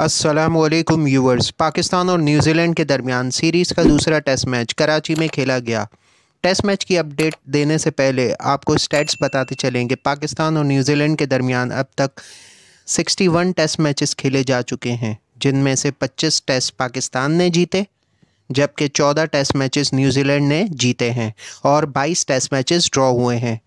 Aslam yours Pakistan और New Zealand के दरमियान सीरीज़ का दूसरा टेस्ट मैच कराची में खेला गया टेस्ट मैच की अपडेट देने से पहले आपको स्टैट्स बताते चलेंगे पाकिस्तान और न्यूजीलैंड के दरमियान अब तक 61 टेस्ट मैचेस खेले जा चुके हैं जिनमें से 25 टेस्ट पाकिस्तान ने जीते जबकि 14 टेस्ट मैचेस न्यूजीलैंड ने जीते हैं और 22 टेस्ट मैचेस ड्रॉ हुए हैं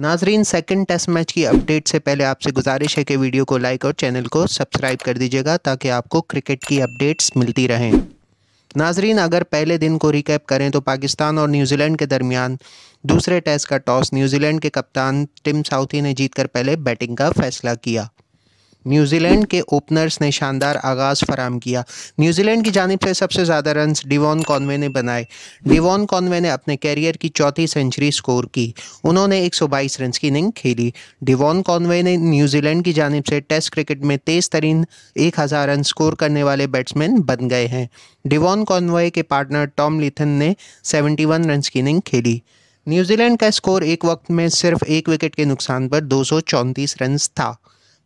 नाजरीन सेकंड टेस्ट मैच की अपडेट से पहले आपसे गुजारिश है कि वीडियो को लाइक और चैनल को सब्सक्राइब कर दीजिएगा ताकि आपको क्रिकेट की अपडेट्स मिलती रहें नाजरीन अगर पहले दिन को रिकैप करें तो पाकिस्तान और न्यूजीलैंड के दरमियान दूसरे टेस्ट का टॉस न्यूजीलैंड के कप्तान टिम साउथी ने जीतकर पहले बैटिंग का फैसला किया न्यूजीलैंड के ओपनर्स ने शानदार आगाज़ फराम किया न्यूजीलैंड की जानब से सबसे ज़्यादा रन डिवॉन कॉनवे ने बनाए डिवॉन कॉनवे ने अपने कैरियर की चौथी सेंचुरी स्कोर की उन्होंने 122 रन की इनिंग खेली डिवॉन कॉनवे ने न्यूजीलैंड की जानब से टेस्ट क्रिकेट में तेज़ तरीन एक हज़ार रन स्कोर करने वाले बैट्समैन बन गए हैं डिवॉन कॉनवे के पार्टनर टॉम लिथन ने वन रन की इनिंग खेली न्यूजीलैंड का स्कोर एक वक्त में सिर्फ एक विकेट के नुकसान पर दो सौ रन था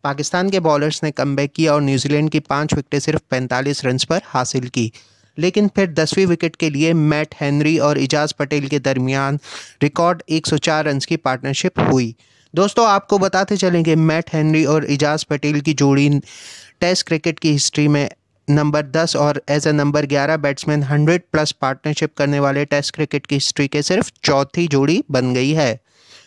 पाकिस्तान के बॉलर्स ने कम किया और न्यूजीलैंड की पाँच विकटें सिर्फ पैंतालीस रन पर हासिल की लेकिन फिर दसवीं विकेट के लिए मैट हेनरी और इजाज़ पटेल के दरमियान रिकॉर्ड 104 रन की पार्टनरशिप हुई दोस्तों आपको बताते चलें कि मैट हेनरी और इजाज़ पटेल की जोड़ी टेस्ट क्रिकेट की हिस्ट्री में नंबर 10 और as a number 11 batsman 100 plus partnership करने वाले टेस्ट क्रिकेट की हिस्ट्री के सिर्फ चौथी जोड़ी बन गई है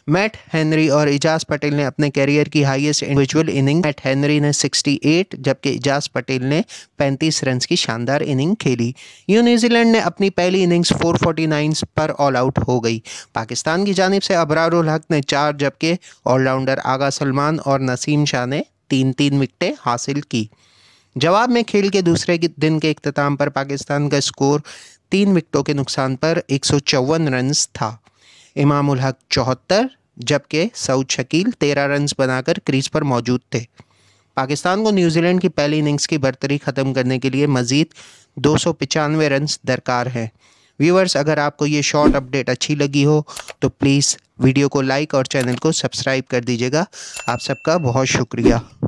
मैट हेनरी और इजाज पटेल ने अपने कैरियर की highest individual inning Matt Henry ने 68 जबकि इजाज पटेल ने 35 रन की शानदार इनिंग खेली यू न्यूजीलैंड ने अपनी पहली इनिंग्स 449 पर ऑल आउट हो गई पाकिस्तान की जानब से अबरार हक ने चार जबकि ऑलराउंडर आगा सलमान और नसीम शाह ने तीन तीन विकटें हासिल की जवाब में खेल के दूसरे दिन के अख्ताम पर पाकिस्तान का स्कोर तीन विकटों के नुकसान पर एक रन था इमामुल हक चौहत्तर जबकि सऊद शकील तेरह रन बनाकर क्रीज पर मौजूद थे पाकिस्तान को न्यूजीलैंड की पहली इनिंग्स की बर्तरी ख़त्म करने के लिए मज़ीद दो सौ पचानवे रन दरकार हैं व्यूअर्स अगर आपको ये शॉर्ट अपडेट अच्छी लगी हो तो प्लीज़ वीडियो को लाइक और चैनल को सब्सक्राइब कर दीजिएगा आप सबका बहुत शुक्रिया